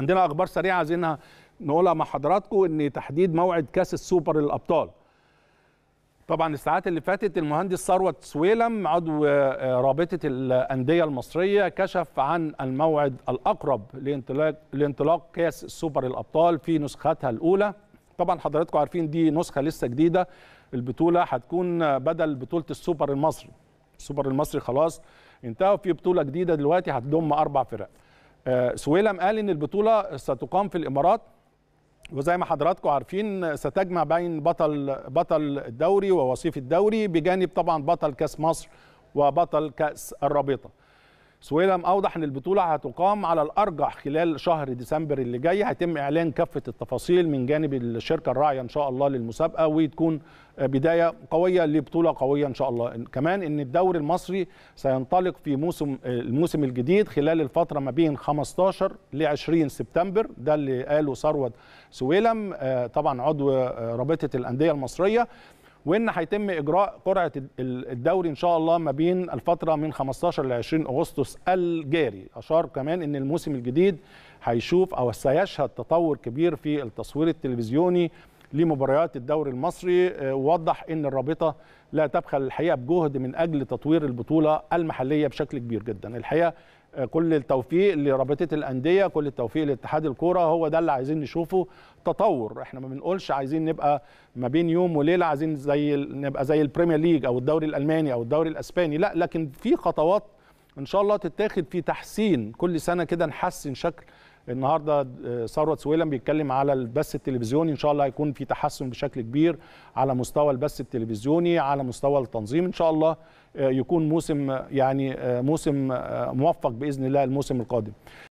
عندنا اخبار سريعه عايزينها نقولها مع حضراتكم ان تحديد موعد كاس السوبر للابطال طبعا الساعات اللي فاتت المهندس ثروت سويلم عضو آه، آه، رابطه الانديه المصريه كشف عن الموعد الاقرب لانطلاق لانطلاق كاس السوبر الابطال في نسختها الاولى طبعا حضراتكم عارفين دي نسخه لسه جديده البطوله هتكون بدل بطوله السوبر المصري السوبر المصري خلاص انتهى في بطوله جديده دلوقتي هتضم اربع فرق آه، سويلم قال ان البطوله ستقام في الامارات وزي ما حضراتكم عارفين ستجمع بين بطل بطل الدوري ووصيف الدوري بجانب طبعا بطل كاس مصر وبطل كاس الرابطه سويلم اوضح ان البطوله هتقام على الارجح خلال شهر ديسمبر اللي جاي هيتم اعلان كافه التفاصيل من جانب الشركه الراعيه ان شاء الله للمسابقه وتكون بدايه قويه لبطوله قويه ان شاء الله كمان ان الدوري المصري سينطلق في موسم الموسم الجديد خلال الفتره ما بين 15 ل 20 سبتمبر ده اللي قاله ثروت سويلم آه، طبعا عضو آه، رابطه الانديه المصريه وان هيتم اجراء قرعه الدوري ان شاء الله ما بين الفتره من 15 ل 20 اغسطس الجاري اشار كمان ان الموسم الجديد هيشوف او سيشهد تطور كبير في التصوير التلفزيوني لمباريات الدوري المصري آه، ووضح ان الرابطه لا تبخل الحقيقه بجهد من اجل تطوير البطوله المحليه بشكل كبير جدا الحقيقه آه، كل التوفيق لرابطه الانديه كل التوفيق لاتحاد الكوره هو ده اللي عايزين نشوفه تطور احنا ما بنقولش عايزين نبقى ما بين يوم وليله عايزين زي نبقى زي البريمير ليج او الدوري الالماني او الدوري الاسباني لا لكن في خطوات ان شاء الله تتاخد في تحسين كل سنه كده نحسن شكل النهارده آه، ثروت سويلم بيتكلم على البث التلفزيوني ان شاء الله هيكون في تحسن بشكل كبير على مستوى البث التلفزيوني على مستوى التنظيم ان شاء الله آه، يكون موسم آه، يعني موسم موفق باذن الله الموسم القادم